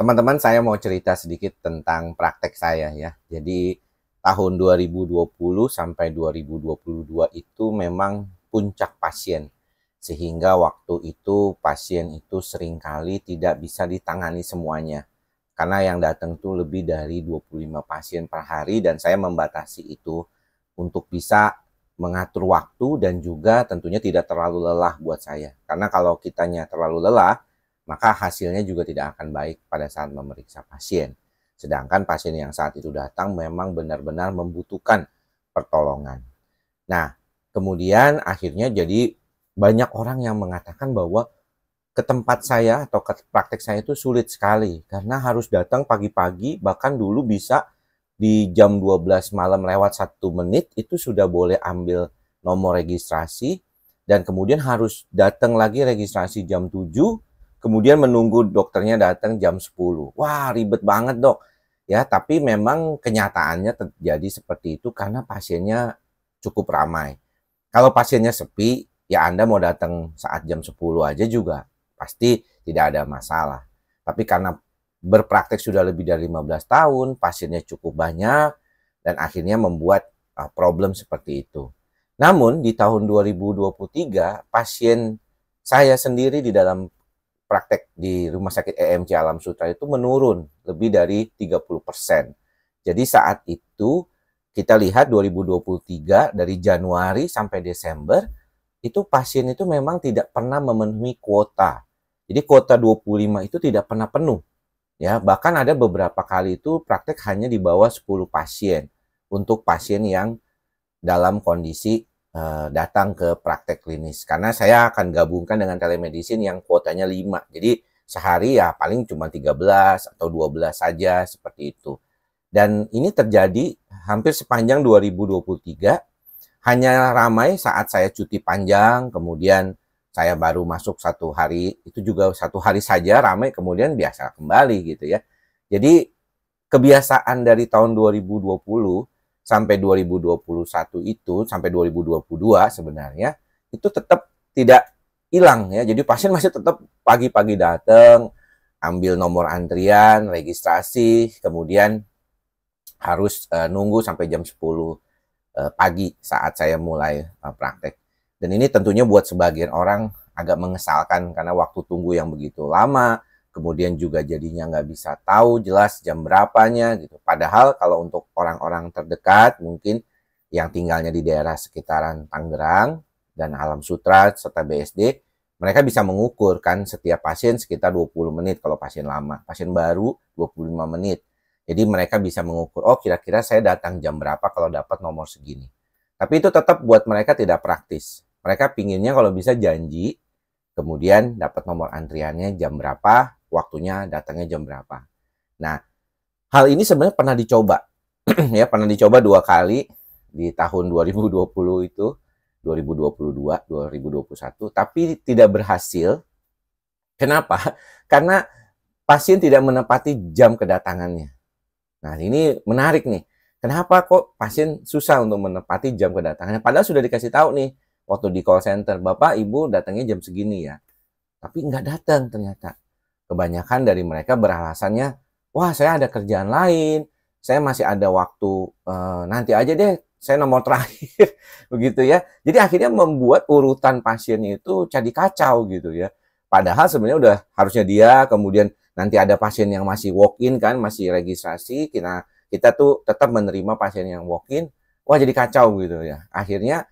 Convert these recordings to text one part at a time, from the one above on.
Teman-teman, saya mau cerita sedikit tentang praktek saya ya. Jadi tahun 2020 sampai 2022 itu memang puncak pasien. Sehingga waktu itu pasien itu seringkali tidak bisa ditangani semuanya. Karena yang datang tuh lebih dari 25 pasien per hari dan saya membatasi itu untuk bisa mengatur waktu dan juga tentunya tidak terlalu lelah buat saya. Karena kalau kitanya terlalu lelah, maka hasilnya juga tidak akan baik pada saat memeriksa pasien. Sedangkan pasien yang saat itu datang memang benar-benar membutuhkan pertolongan. Nah, kemudian akhirnya jadi banyak orang yang mengatakan bahwa ke tempat saya atau ke praktek saya itu sulit sekali karena harus datang pagi-pagi bahkan dulu bisa di jam 12 malam lewat satu menit itu sudah boleh ambil nomor registrasi dan kemudian harus datang lagi registrasi jam 7 kemudian menunggu dokternya datang jam 10. Wah, ribet banget, Dok. Ya, tapi memang kenyataannya terjadi seperti itu karena pasiennya cukup ramai. Kalau pasiennya sepi, ya Anda mau datang saat jam 10 aja juga pasti tidak ada masalah. Tapi karena berpraktek sudah lebih dari 15 tahun, pasiennya cukup banyak dan akhirnya membuat ah, problem seperti itu. Namun di tahun 2023, pasien saya sendiri di dalam praktek di Rumah Sakit EMC Alam Sutra itu menurun lebih dari 30%. Jadi saat itu kita lihat 2023 dari Januari sampai Desember itu pasien itu memang tidak pernah memenuhi kuota. Jadi kuota 25 itu tidak pernah penuh. Ya, bahkan ada beberapa kali itu praktek hanya di bawah 10 pasien untuk pasien yang dalam kondisi Eh, datang ke praktek klinis karena saya akan gabungkan dengan telemedicine yang kuotanya 5 jadi sehari ya paling cuma 13 atau 12 saja seperti itu dan ini terjadi hampir sepanjang 2023 hanya ramai saat saya cuti panjang kemudian saya baru masuk satu hari itu juga satu hari saja ramai kemudian biasa kembali gitu ya jadi kebiasaan dari tahun 2020 sampai 2021 itu sampai 2022 sebenarnya itu tetap tidak hilang ya. Jadi pasien masih tetap pagi-pagi datang, ambil nomor antrian, registrasi, kemudian harus uh, nunggu sampai jam 10 uh, eh, pagi saat saya mulai uh, praktek. Dan ini tentunya buat sebagian orang agak mengesalkan karena waktu tunggu yang begitu lama, kemudian juga jadinya nggak bisa tahu jelas jam berapanya gitu. Padahal kalau untuk orang-orang terdekat mungkin yang tinggalnya di daerah sekitaran Tangerang dan Alam Sutra serta BSD, mereka bisa mengukur kan setiap pasien sekitar 20 menit kalau pasien lama, pasien baru 25 menit. Jadi mereka bisa mengukur, oh kira-kira saya datang jam berapa kalau dapat nomor segini. Tapi itu tetap buat mereka tidak praktis. Mereka pinginnya kalau bisa janji, kemudian dapat nomor antriannya jam berapa, waktunya datangnya jam berapa. Nah, hal ini sebenarnya pernah dicoba ya, pernah dicoba dua kali di tahun 2020 itu, 2022, 2021, tapi tidak berhasil. Kenapa? Karena pasien tidak menepati jam kedatangannya. Nah, ini menarik nih. Kenapa kok pasien susah untuk menepati jam kedatangannya? Padahal sudah dikasih tahu nih, waktu di call center, Bapak, Ibu datangnya jam segini ya. Tapi nggak datang ternyata. Kebanyakan dari mereka beralasannya, wah saya ada kerjaan lain, saya masih ada waktu, e, nanti aja deh saya nomor terakhir, begitu ya. Jadi akhirnya membuat urutan pasien itu jadi kacau gitu ya. Padahal sebenarnya udah harusnya dia, kemudian nanti ada pasien yang masih walk-in kan, masih registrasi, kita kita tuh tetap menerima pasien yang walk-in, wah jadi kacau gitu ya. Akhirnya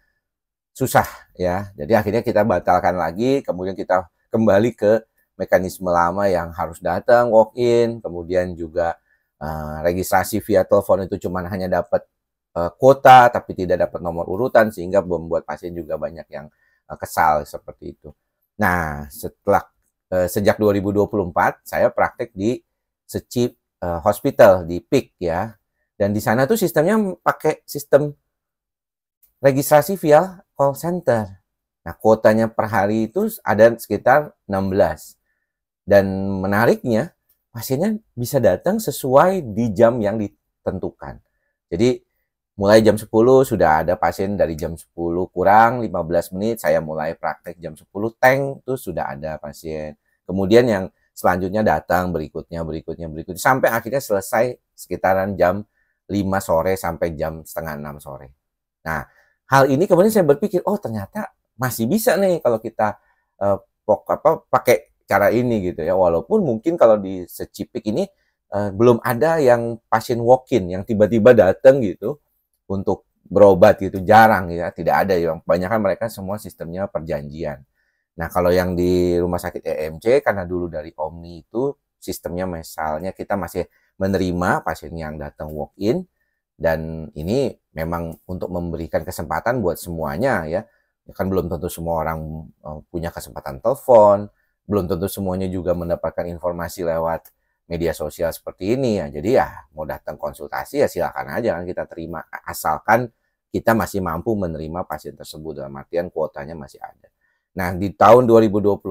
susah ya. Jadi akhirnya kita batalkan lagi, kemudian kita kembali ke mekanisme lama yang harus datang walk in, kemudian juga uh, registrasi via telepon itu cuma hanya dapat uh, kuota tapi tidak dapat nomor urutan sehingga membuat pasien juga banyak yang uh, kesal seperti itu. Nah, setelah uh, sejak 2024 saya praktek di Secip uh, Hospital di PIK ya. Dan di sana tuh sistemnya pakai sistem registrasi via call center. Nah, kuotanya per hari itu ada sekitar 16. Dan menariknya, pasiennya bisa datang sesuai di jam yang ditentukan. Jadi mulai jam 10 sudah ada pasien dari jam 10 kurang 15 menit saya mulai praktek jam 10 tank tuh sudah ada pasien. Kemudian yang selanjutnya datang berikutnya berikutnya berikutnya sampai akhirnya selesai sekitaran jam 5 sore sampai jam setengah 6 sore. Nah, hal ini kemudian saya berpikir oh ternyata masih bisa nih kalau kita eh, pok, apa pakai cara ini gitu ya. Walaupun mungkin kalau di secipik ini uh, belum ada yang pasien walk-in yang tiba-tiba datang gitu untuk berobat gitu jarang ya tidak ada yang kebanyakan mereka semua sistemnya perjanjian nah kalau yang di rumah sakit EMC karena dulu dari Omni itu sistemnya misalnya kita masih menerima pasien yang datang walk in dan ini memang untuk memberikan kesempatan buat semuanya ya kan belum tentu semua orang eh, punya kesempatan telepon belum tentu semuanya juga mendapatkan informasi lewat media sosial seperti ini ya. Jadi ya mau datang konsultasi ya silakan aja kan kita terima asalkan kita masih mampu menerima pasien tersebut dalam artian kuotanya masih ada. Nah, di tahun 2024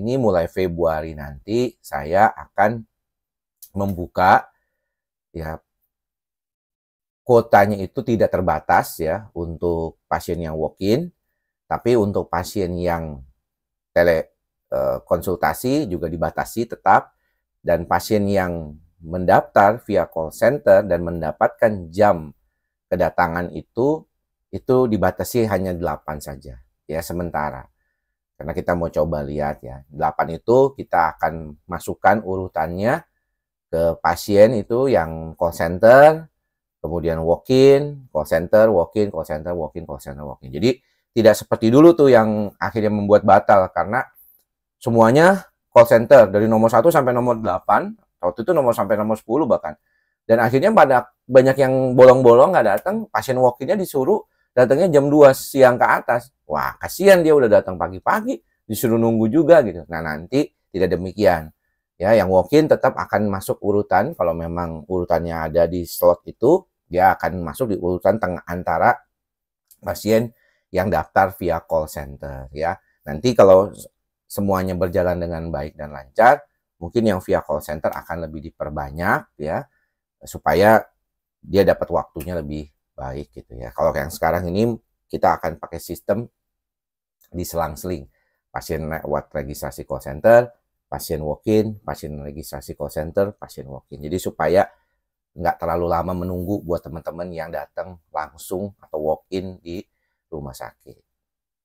ini mulai Februari nanti saya akan membuka ya kuotanya itu tidak terbatas ya untuk pasien yang walk in, tapi untuk pasien yang tele Eh, konsultasi juga dibatasi tetap dan pasien yang mendaftar via call center dan mendapatkan jam kedatangan itu itu dibatasi hanya 8 saja ya sementara. Karena kita mau coba lihat ya. 8 itu kita akan masukkan urutannya ke pasien itu yang call center, kemudian walk-in, call center, walk-in, call center, walk-in, call center, walk-in. Jadi tidak seperti dulu tuh yang akhirnya membuat batal karena semuanya call center dari nomor 1 sampai nomor 8 waktu itu nomor sampai nomor 10 bahkan dan akhirnya pada banyak yang bolong-bolong nggak -bolong datang pasien walk disuruh datangnya jam 2 siang ke atas wah kasihan dia udah datang pagi-pagi disuruh nunggu juga gitu nah nanti tidak demikian ya yang walk tetap akan masuk urutan kalau memang urutannya ada di slot itu dia akan masuk di urutan tengah antara pasien yang daftar via call center ya nanti kalau semuanya berjalan dengan baik dan lancar, mungkin yang via call center akan lebih diperbanyak ya supaya dia dapat waktunya lebih baik gitu ya. Kalau yang sekarang ini kita akan pakai sistem di selang seling Pasien lewat registrasi call center, pasien walk-in, pasien registrasi call center, pasien walk-in. Jadi supaya nggak terlalu lama menunggu buat teman-teman yang datang langsung atau walk-in di rumah sakit.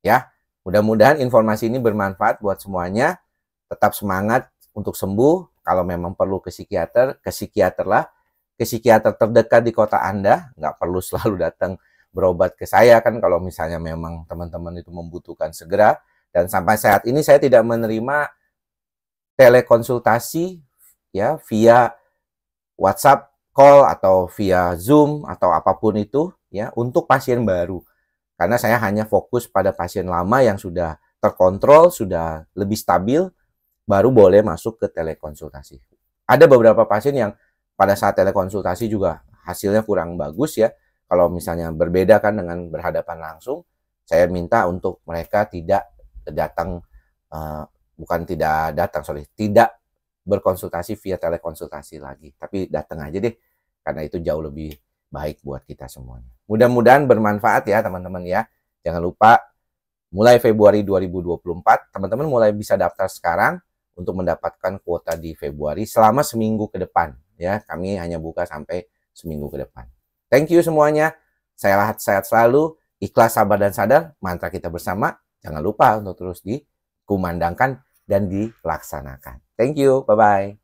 Ya, Mudah-mudahan informasi ini bermanfaat buat semuanya. Tetap semangat untuk sembuh. Kalau memang perlu ke psikiater, ke psikiaterlah. Ke psikiater terdekat di kota Anda. Nggak perlu selalu datang berobat ke saya kan kalau misalnya memang teman-teman itu membutuhkan segera. Dan sampai saat ini saya tidak menerima telekonsultasi ya via WhatsApp call atau via Zoom atau apapun itu ya untuk pasien baru. Karena saya hanya fokus pada pasien lama yang sudah terkontrol, sudah lebih stabil, baru boleh masuk ke telekonsultasi. Ada beberapa pasien yang pada saat telekonsultasi juga hasilnya kurang bagus ya. Kalau misalnya berbeda kan dengan berhadapan langsung, saya minta untuk mereka tidak datang, eh, bukan tidak datang, sorry, tidak berkonsultasi via telekonsultasi lagi. Tapi datang aja deh, karena itu jauh lebih baik buat kita semuanya. Mudah-mudahan bermanfaat ya teman-teman ya. Jangan lupa mulai Februari 2024 teman-teman mulai bisa daftar sekarang untuk mendapatkan kuota di Februari selama seminggu ke depan ya. Kami hanya buka sampai seminggu ke depan. Thank you semuanya. Saya lahat sehat selalu, ikhlas sabar dan sadar, mantra kita bersama. Jangan lupa untuk terus dikumandangkan dan dilaksanakan. Thank you. Bye bye.